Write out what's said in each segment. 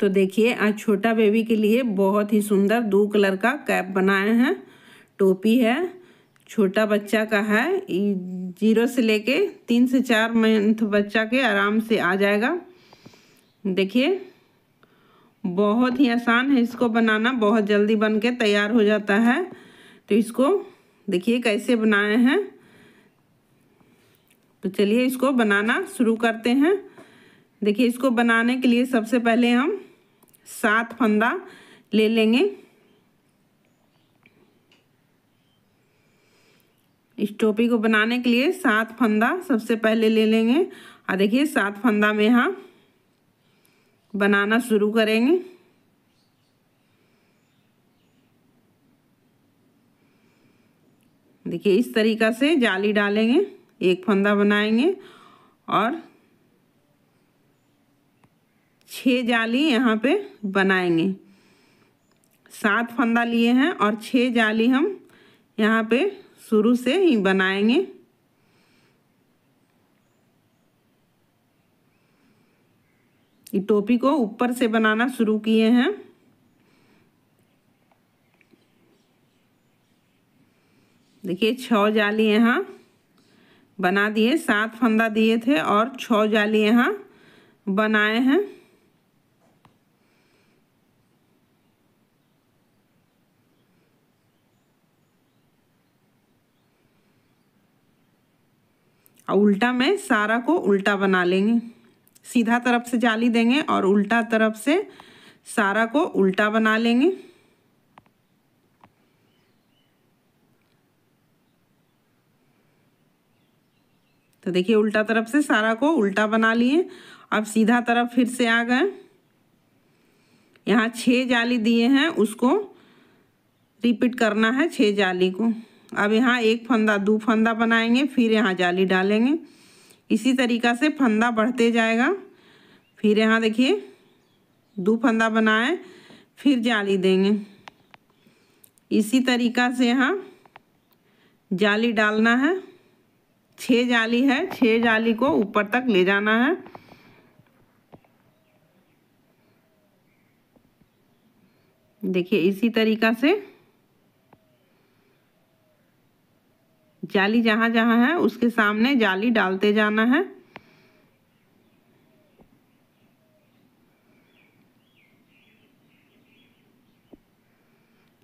तो देखिए आज छोटा बेबी के लिए बहुत ही सुंदर दो कलर का कैप बनाए हैं टोपी है छोटा बच्चा का है जीरो से लेके तीन से चार मंथ बच्चा के आराम से आ जाएगा देखिए बहुत ही आसान है इसको बनाना बहुत जल्दी बन के तैयार हो जाता है तो इसको देखिए कैसे बनाए हैं तो चलिए इसको बनाना शुरू करते हैं देखिए इसको बनाने के लिए सबसे पहले हम सात फंदा ले लेंगे इस टोपी को बनाने के लिए सात फंदा सबसे पहले ले लेंगे और देखिए सात फंदा में हम बनाना शुरू करेंगे देखिए इस तरीका से जाली डालेंगे एक फंदा बनाएंगे और छः जाली यहाँ पे बनाएंगे सात फंदा लिए हैं और छः जाली हम यहाँ पे शुरू से ही बनाएंगे ये टोपी को ऊपर से बनाना शुरू किए हैं देखिए छ जाली यहाँ बना दिए सात फंदा दिए थे और छ जाली यहाँ बनाए हैं और उल्टा में सारा को उल्टा बना लेंगे सीधा तरफ से जाली देंगे और उल्टा तरफ से सारा को उल्टा बना लेंगे तो देखिए उल्टा तरफ से सारा को उल्टा बना लिए अब सीधा तरफ फिर से आ गए यहाँ छह जाली दिए हैं उसको रिपीट करना है छह जाली को अब यहाँ एक फंदा दो फंदा बनाएंगे फिर यहाँ जाली डालेंगे इसी तरीका से फंदा बढ़ते जाएगा फिर यहाँ देखिए दो फंदा बनाए फिर जाली देंगे इसी तरीका से यहाँ जाली डालना है छः जाली है छः जाली को ऊपर तक ले जाना है देखिए इसी तरीका से जाली जहां जहां है उसके सामने जाली डालते जाना है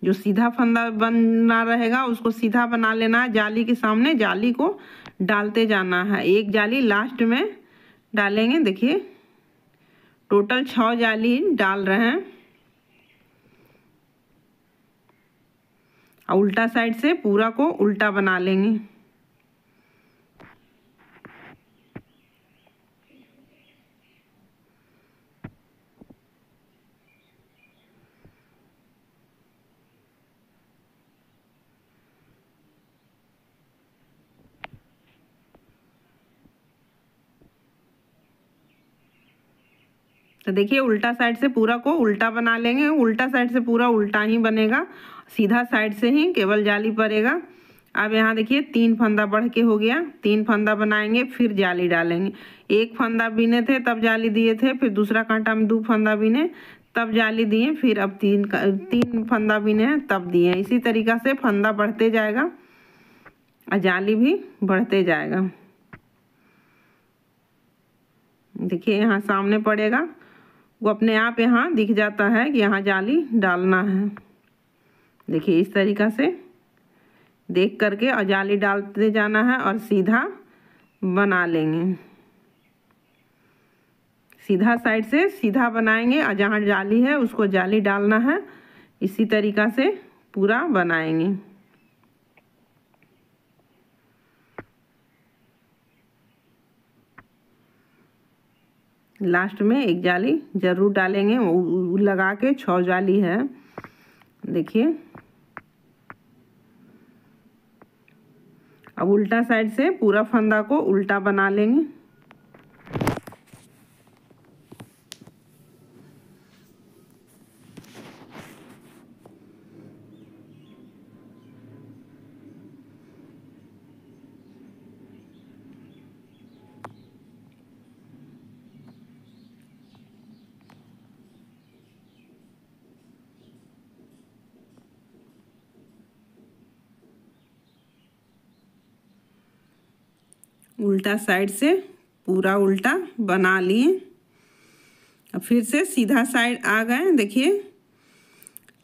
जो सीधा फंदा बना रहेगा उसको सीधा बना लेना है जाली के सामने जाली को डालते जाना है एक जाली लास्ट में डालेंगे देखिए टोटल छः जाली डाल रहे हैं और उल्टा साइड से पूरा को उल्टा बना लेंगे तो देखिए उल्टा साइड से पूरा को उल्टा बना लेंगे उल्टा साइड से पूरा उल्टा ही बनेगा सीधा साइड से ही केवल जाली पड़ेगा अब यहाँ देखिए तीन फंदा बढ़ के हो गया तीन फंदा बनाएंगे फिर जाली डालेंगे एक फंदा बिने थे तब जाली दिए थे फिर दूसरा कांटा में दो फंदा बिने तब जाली दिए फिर अब तीन तीन फंदा बिने तब दिए इसी तरीका से फंदा बढ़ते जाएगा और जाली भी बढ़ते जाएगा देखिए यहाँ सामने पड़ेगा वो अपने आप यहाँ दिख जाता है कि यहाँ जाली डालना है देखिए इस तरीका से देख करके और जाली डालते जाना है और सीधा बना लेंगे सीधा साइड से सीधा बनाएंगे और जहाँ जाली है उसको जाली डालना है इसी तरीका से पूरा बनाएंगे लास्ट में एक जाली ज़रूर डालेंगे लगा के छः जाली है देखिए अब उल्टा साइड से पूरा फंदा को उल्टा बना लेंगे उल्टा साइड से पूरा उल्टा बना लिए अब फिर से सीधा साइड आ गए देखिए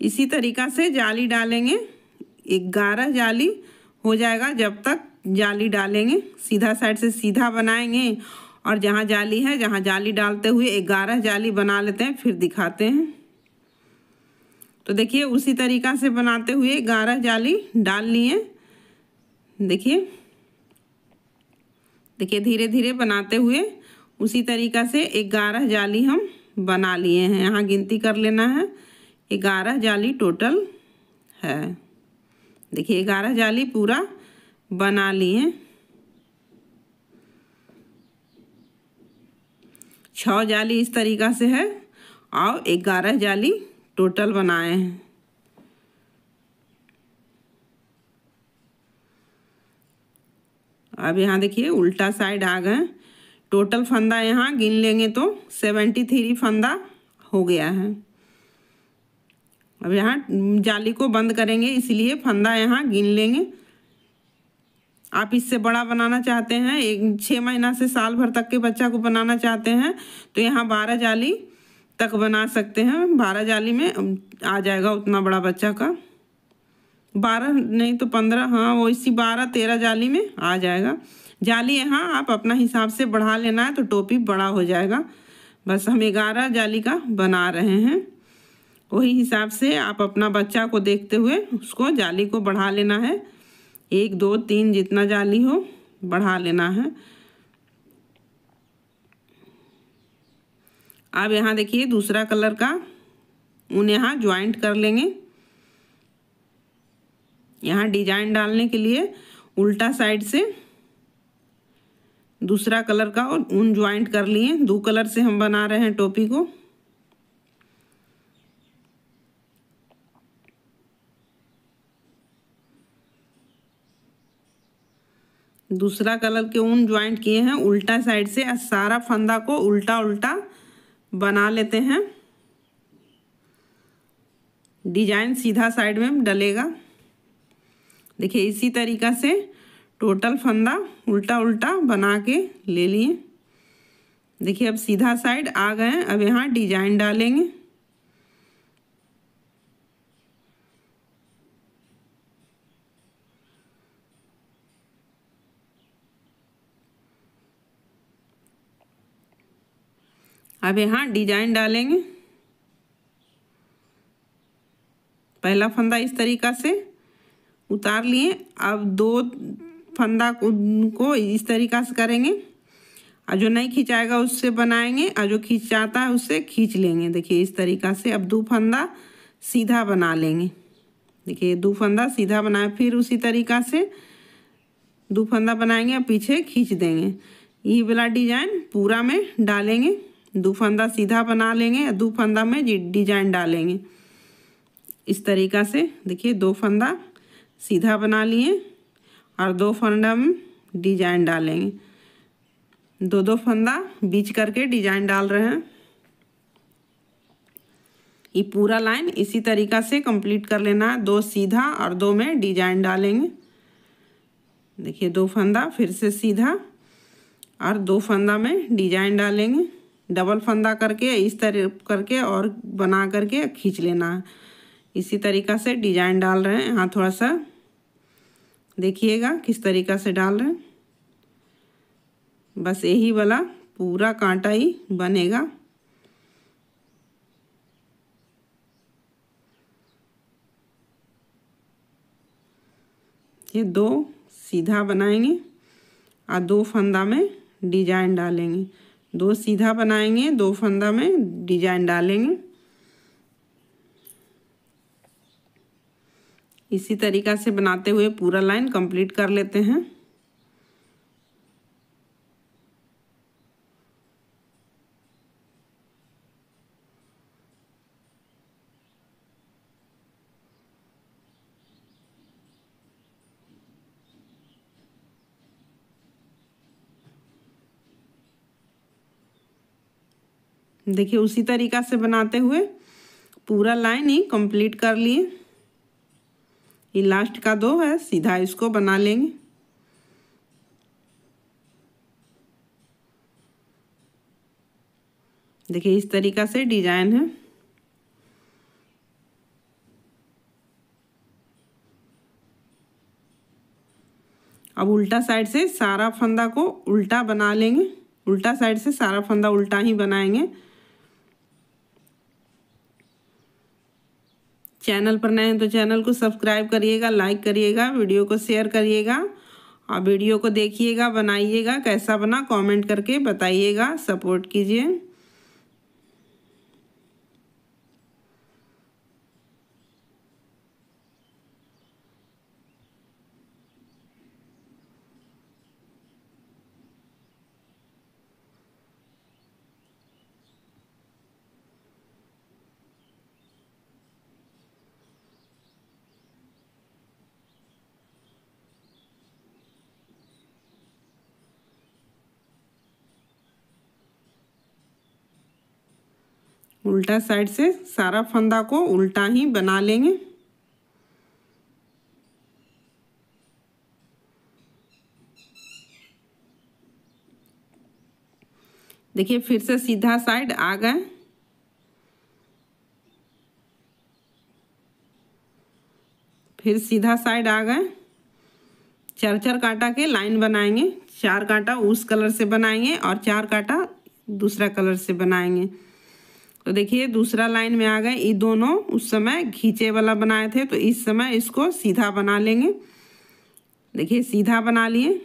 इसी तरीका से जाली डालेंगे ग्यारह जाली हो जाएगा जब तक जाली डालेंगे सीधा साइड से सीधा बनाएंगे और जहाँ जाली है जहाँ जाली डालते हुए ग्यारह जाली बना लेते हैं फिर दिखाते हैं तो देखिए उसी तरीका से बनाते हुए ग्यारह जाली डाल लिए देखिए देखिए धीरे धीरे बनाते हुए उसी तरीका से ग्यारह जाली हम बना लिए हैं यहाँ गिनती कर लेना है ग्यारह जाली टोटल है देखिए ग्यारह जाली पूरा बना लिए छः जाली इस तरीका से है और ग्यारह जाली टोटल बनाए हैं अब यहाँ देखिए उल्टा साइड आ गए टोटल फंदा यहाँ गिन लेंगे तो सेवेंटी थ्री फंदा हो गया है अब यहाँ जाली को बंद करेंगे इसलिए फंदा यहाँ गिन लेंगे आप इससे बड़ा बनाना चाहते हैं एक छः महीना से साल भर तक के बच्चा को बनाना चाहते हैं तो यहाँ बारह जाली तक बना सकते हैं बारह जाली में आ जाएगा उतना बड़ा बच्चा का बारह नहीं तो पंद्रह हाँ वो इसी बारह तेरह जाली में आ जाएगा जाली यहाँ आप अपना हिसाब से बढ़ा लेना है तो टोपी बड़ा हो जाएगा बस हम ग्यारह जाली का बना रहे हैं वही हिसाब से आप अपना बच्चा को देखते हुए उसको जाली को बढ़ा लेना है एक दो तीन जितना जाली हो बढ़ा लेना है अब यहाँ देखिए दूसरा कलर का उन्हें यहाँ ज्वाइंट कर लेंगे यहाँ डिजाइन डालने के लिए उल्टा साइड से दूसरा कलर का और ऊन ज्वाइंट कर लिए दो कलर से हम बना रहे हैं टोपी को दूसरा कलर के ऊन ज्वाइंट किए हैं उल्टा साइड से सारा फंदा को उल्टा उल्टा बना लेते हैं डिजाइन सीधा साइड में डलेगा देखिए इसी तरीका से टोटल फंदा उल्टा उल्टा बना के ले लिए देखिए अब सीधा साइड आ गए अब यहाँ डिजाइन डालेंगे अब यहाँ डिजाइन डालेंगे पहला फंदा इस तरीका से उतार लिए अब दो फंदा को, इस तरीका से करेंगे और जो नहीं खिंचाएगा उससे बनाएंगे और जो खिंचाता है उससे खींच लेंगे देखिए इस तरीका से अब दो फंदा सीधा बना लेंगे देखिए दो फंदा सीधा बनाए फिर उसी तरीका से दो फंदा बनाएंगे और पीछे खींच देंगे ये वाला डिजाइन पूरा में डालेंगे दो फंदा सीधा बना लेंगे और दो फंदा में डिजाइन डालेंगे इस तरीका से देखिए दो फंदा सीधा बना लिए और दो फंडा में डिजाइन डालेंगे दो दो फंदा बीच करके डिजाइन डाल रहे हैं ये पूरा लाइन इसी तरीका से कंप्लीट कर लेना है दो सीधा और दो में डिजाइन डालेंगे देखिए दो फंदा फिर से सीधा और दो फंदा में डिजाइन डालेंगे डबल फंदा करके इस तरह करके और बना करके खींच लेना है इसी तरीका से डिजाइन डाल रहे हैं यहाँ थोड़ा सा देखिएगा किस तरीका से डाल रहे हैं बस यही वाला पूरा कांटा ही बनेगा ये दो सीधा बनाएंगे और दो फंदा में डिजाइन डालेंगे दो सीधा बनाएंगे दो फंदा में डिजाइन डालेंगे इसी तरीका से बनाते हुए पूरा लाइन कंप्लीट कर लेते हैं देखिए उसी तरीका से बनाते हुए पूरा लाइन ही कंप्लीट कर लिए ये लास्ट का दो है सीधा इसको बना लेंगे देखिए इस तरीका से डिजाइन है अब उल्टा साइड से सारा फंदा को उल्टा बना लेंगे उल्टा साइड से सारा फंदा उल्टा ही बनाएंगे चैनल पर नए हैं तो चैनल को सब्सक्राइब करिएगा लाइक करिएगा वीडियो को शेयर करिएगा और वीडियो को देखिएगा बनाइएगा कैसा बना कमेंट करके बताइएगा सपोर्ट कीजिए उल्टा साइड से सारा फंदा को उल्टा ही बना लेंगे देखिए फिर से सीधा साइड आ गए फिर सीधा साइड आ गए चार चार कांटा के लाइन बनाएंगे चार कांटा उस कलर से बनाएंगे और चार कांटा दूसरा कलर से बनाएंगे तो देखिए दूसरा लाइन में आ गए ये दोनों उस समय खींचे वाला बनाए थे तो इस समय इसको सीधा बना लेंगे देखिए सीधा बना लिए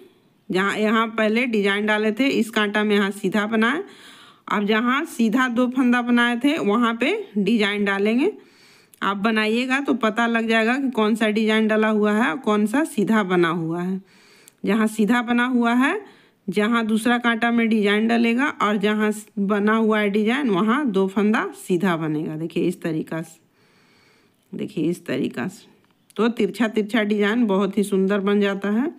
जहाँ यहाँ पहले डिजाइन डाले थे इस कांटा में यहाँ सीधा बनाए अब जहाँ सीधा दो फंदा बनाए थे वहाँ पे डिजाइन डालेंगे आप बनाइएगा तो पता लग जाएगा कि कौन सा डिजाइन डाला हुआ है और कौन सा सीधा बना हुआ है जहाँ सीधा बना हुआ है जहाँ दूसरा कांटा में डिजाइन डलेगा और जहाँ बना हुआ है डिजाइन वहाँ दो फंदा सीधा बनेगा देखिए इस तरीका से देखिए इस तरीका से तो तिरछा तिरछा डिजाइन बहुत ही सुंदर बन जाता है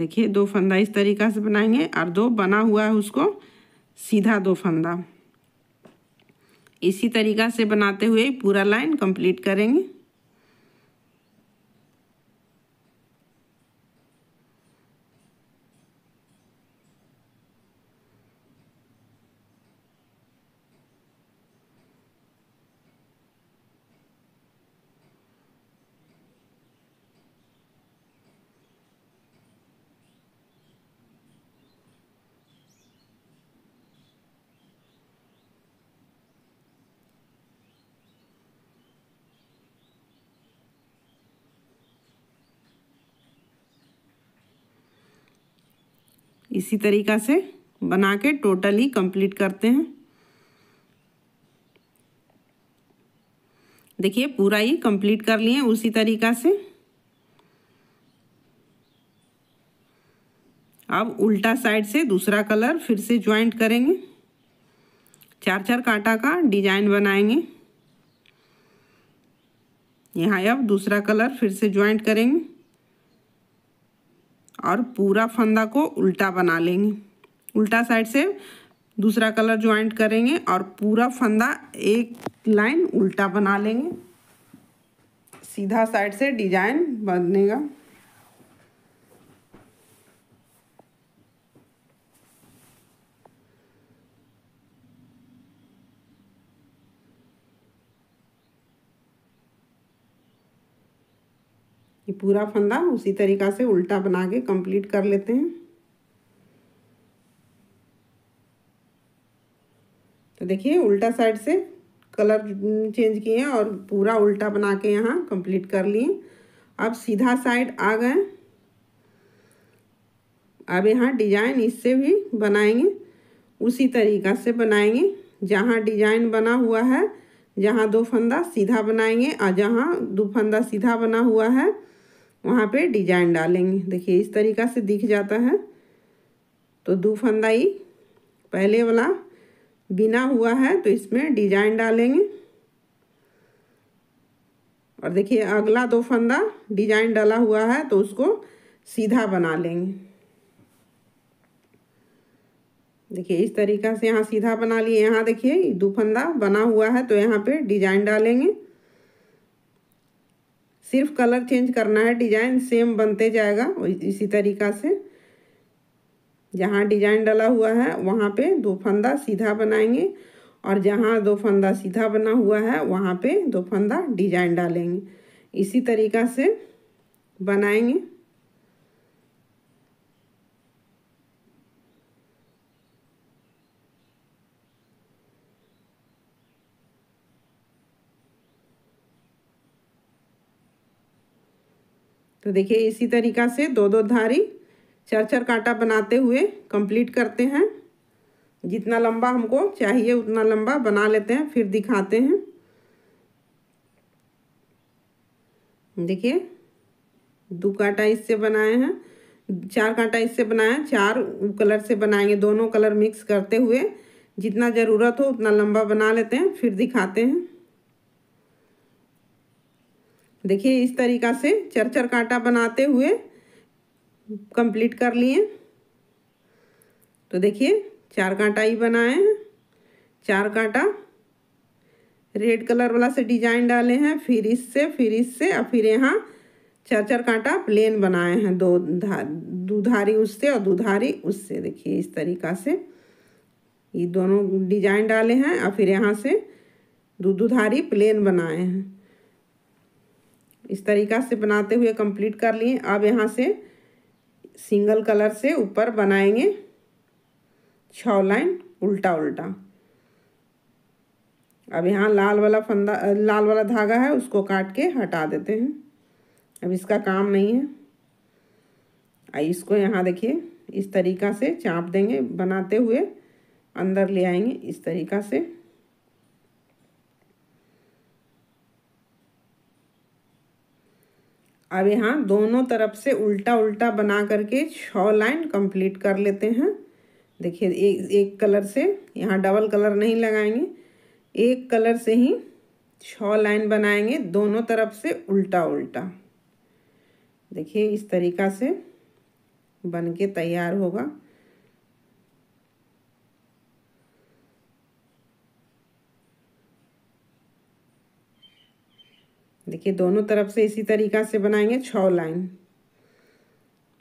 देखिए दो फंदा इस तरीका से बनाएंगे और दो बना हुआ है उसको सीधा दो फंदा इसी तरीका से बनाते हुए पूरा लाइन कंप्लीट करेंगे इसी तरीक़ा से बना के टोटली कंप्लीट करते हैं देखिए पूरा ही कंप्लीट कर लिए उसी तरीक़ा से अब उल्टा साइड से दूसरा कलर फिर से ज्वाइंट करेंगे चार चार कांटा का डिजाइन बनाएंगे यहाँ अब दूसरा कलर फिर से ज्वाइंट करेंगे और पूरा फंदा को उल्टा बना लेंगे उल्टा साइड से दूसरा कलर ज्वाइंट करेंगे और पूरा फंदा एक लाइन उल्टा बना लेंगे सीधा साइड से डिजाइन बनेगा पूरा फंदा उसी तरीका से उल्टा बना के कंप्लीट कर लेते हैं तो देखिए उल्टा साइड से कलर चेंज किए और पूरा उल्टा बना के यहाँ कंप्लीट कर लिए अब सीधा साइड आ गए अब यहाँ डिजाइन इससे भी बनाएंगे उसी तरीका से बनाएंगे जहाँ डिजाइन बना हुआ है जहाँ दो फंदा सीधा बनाएंगे और जहाँ दो फंदा सीधा बना हुआ है वहाँ पे डिजाइन डालेंगे देखिए इस तरीका से दिख जाता है तो दो फंदाई पहले वाला बिना हुआ है तो इसमें डिजाइन डालेंगे और देखिए अगला दो फंदा डिजाइन डाला हुआ है तो उसको सीधा बना लेंगे देखिए इस तरीका से यहाँ सीधा बना लिए यहाँ देखिए दो फंदा बना हुआ है तो यहाँ पे डिजाइन डालेंगे सिर्फ कलर चेंज करना है डिजाइन सेम बनते जाएगा इसी तरीका से जहाँ डिजाइन डला हुआ है वहाँ पे दो फंदा सीधा बनाएंगे और जहाँ दो फंदा सीधा बना हुआ है वहाँ पे दो फंदा डिजाइन डालेंगे इसी तरीका से बनाएंगे तो देखिए इसी तरीका से दो दो धारी चार चार कांटा बनाते हुए कंप्लीट करते हैं जितना लंबा हमको चाहिए उतना लंबा बना लेते हैं फिर दिखाते हैं देखिए दो कांटा इससे बनाए हैं चार कांटा इससे बनाए हैं चार कलर से बनाएंगे दोनों कलर मिक्स करते हुए जितना ज़रूरत हो उतना लंबा बना लेते हैं फिर दिखाते हैं देखिए इस तरीका से चरचर कांटा बनाते हुए कंप्लीट कर लिए तो देखिए चार कांटा ही बनाए हैं चार कांटा रेड कलर वाला से डिजाइन डाले हैं फिर इससे फिर इससे और फिर यहाँ चार चार कांटा प्लेन बनाए हैं दो धा दुधारी उससे और दुधारी उससे देखिए इस तरीका से ये दोनों डिजाइन डाले हैं और फिर यहाँ से दो दुधारी प्लेन बनाए हैं इस तरीका से बनाते हुए कंप्लीट कर लिए अब यहाँ से सिंगल कलर से ऊपर बनाएंगे छः लाइन उल्टा उल्टा अब यहाँ लाल वाला फंदा लाल वाला धागा है उसको काट के हटा देते हैं अब इसका काम नहीं है आ इसको यहाँ देखिए इस तरीका से चाप देंगे बनाते हुए अंदर ले आएंगे इस तरीका से अब यहाँ दोनों तरफ से उल्टा उल्टा बना करके छः लाइन कंप्लीट कर लेते हैं देखिए एक एक कलर से यहाँ डबल कलर नहीं लगाएंगे एक कलर से ही छ लाइन बनाएंगे दोनों तरफ से उल्टा उल्टा देखिए इस तरीका से बन के तैयार होगा देखिए दोनों तरफ से इसी तरीका से बनाएंगे छः लाइन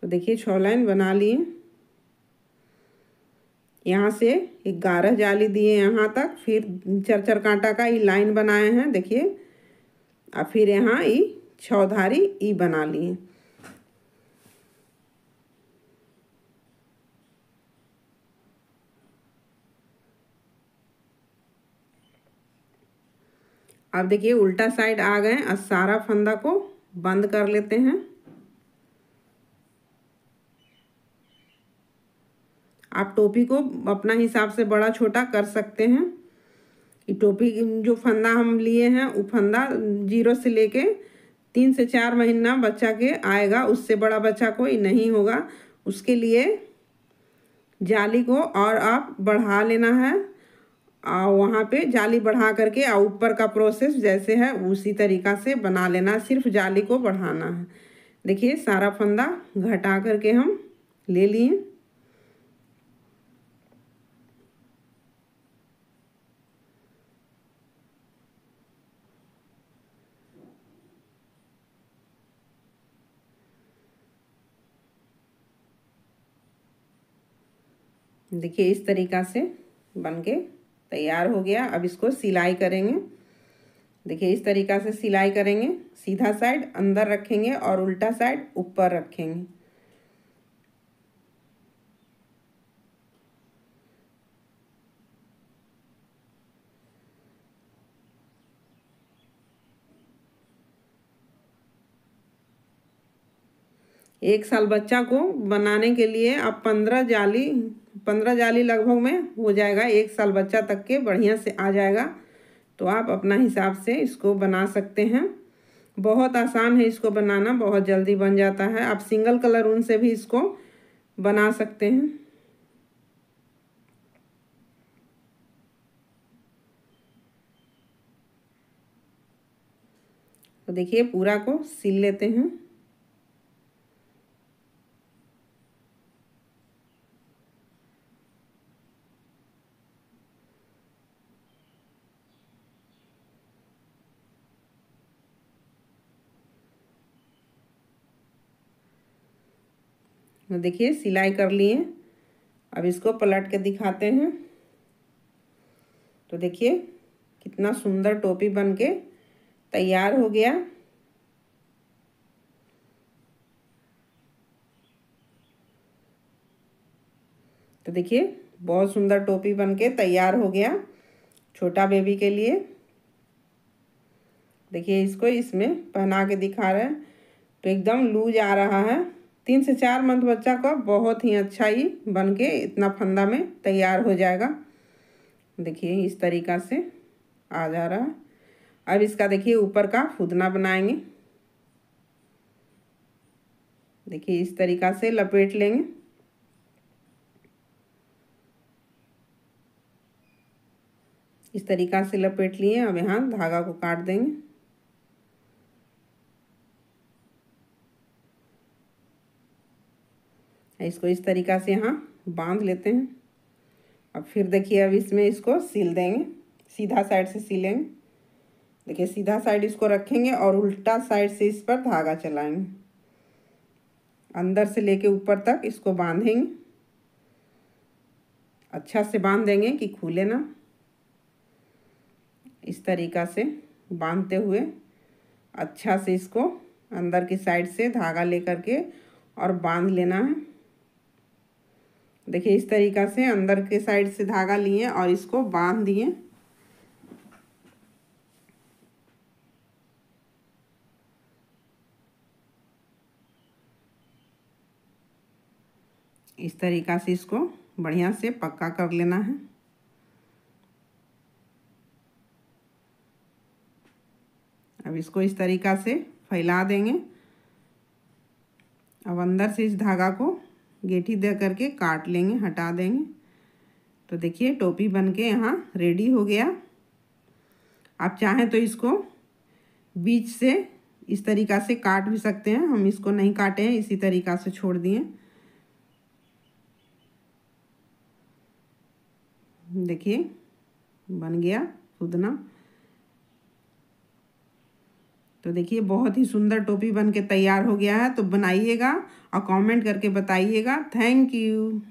तो देखिए छ लाइन बना लिए यहाँ से ग्यारह जाली दिए यहाँ तक फिर चर चर कांटा का ये लाइन बनाए हैं देखिए और फिर यहाँ ई छधारी ई बना लिए अब देखिए उल्टा साइड आ गए और सारा फंदा को बंद कर लेते हैं आप टोपी को अपना हिसाब से बड़ा छोटा कर सकते हैं ये टोपी जो फंदा हम लिए हैं वो फंदा जीरो से लेके तीन से चार महीना बच्चा के आएगा उससे बड़ा बच्चा कोई नहीं होगा उसके लिए जाली को और आप बढ़ा लेना है वहाँ पे जाली बढ़ा करके और ऊपर का प्रोसेस जैसे है उसी तरीका से बना लेना सिर्फ जाली को बढ़ाना है देखिए सारा फंदा घटा करके हम ले लिए देखिए इस तरीका से बन के तैयार हो गया अब इसको सिलाई करेंगे देखिए इस तरीका से सिलाई करेंगे सीधा साइड अंदर रखेंगे और उल्टा साइड ऊपर रखेंगे एक साल बच्चा को बनाने के लिए आप पंद्रह जाली पंद्रह जाली लगभग में हो जाएगा एक साल बच्चा तक के बढ़िया से आ जाएगा तो आप अपना हिसाब से इसको बना सकते हैं बहुत आसान है इसको बनाना बहुत जल्दी बन जाता है आप सिंगल कलर ऊन से भी इसको बना सकते हैं तो देखिए पूरा को सिल लेते हैं तो देखिए सिलाई कर लिए अब इसको पलट के दिखाते हैं तो देखिए कितना सुंदर टोपी बन के तैयार हो गया तो देखिए बहुत सुंदर टोपी बन के तैयार हो गया छोटा बेबी के लिए देखिए इसको इसमें पहना के दिखा रहे हैं तो एकदम लूज आ रहा है तीन से चार मंथ बच्चा का बहुत ही अच्छा ही बन के इतना फंदा में तैयार हो जाएगा देखिए इस तरीका से आ जा रहा है अब इसका देखिए ऊपर का फुदना बनाएंगे देखिए इस तरीका से लपेट लेंगे इस तरीका से लपेट लिए अब यहाँ धागा को काट देंगे इसको इस तरीका से यहाँ बांध लेते हैं अब फिर देखिए अब इसमें इसको सिल देंगे सीधा साइड से सिलेंगे देखिए सीधा साइड इसको रखेंगे और उल्टा साइड से इस पर धागा चलाएंगे अंदर से लेके ऊपर तक इसको बांधेंगे अच्छा से बांध देंगे कि खुले ना इस तरीका से बांधते हुए अच्छा से इसको अंदर की साइड से धागा लेकर के और बांध लेना है देखिए इस तरीका से अंदर के साइड से धागा लिए और इसको बांध दिए इस तरीका से इसको बढ़िया से पक्का कर लेना है अब इसको इस तरीका से फैला देंगे अब अंदर से इस धागा को गेठी दे करके काट लेंगे हटा देंगे तो देखिए टोपी बन के यहाँ रेडी हो गया आप चाहें तो इसको बीच से इस तरीका से काट भी सकते हैं हम इसको नहीं काटे हैं इसी तरीका से छोड़ दिए देखिए बन गया पूदना तो देखिए बहुत ही सुंदर टोपी बन के तैयार हो गया है तो बनाइएगा और कमेंट करके बताइएगा थैंक यू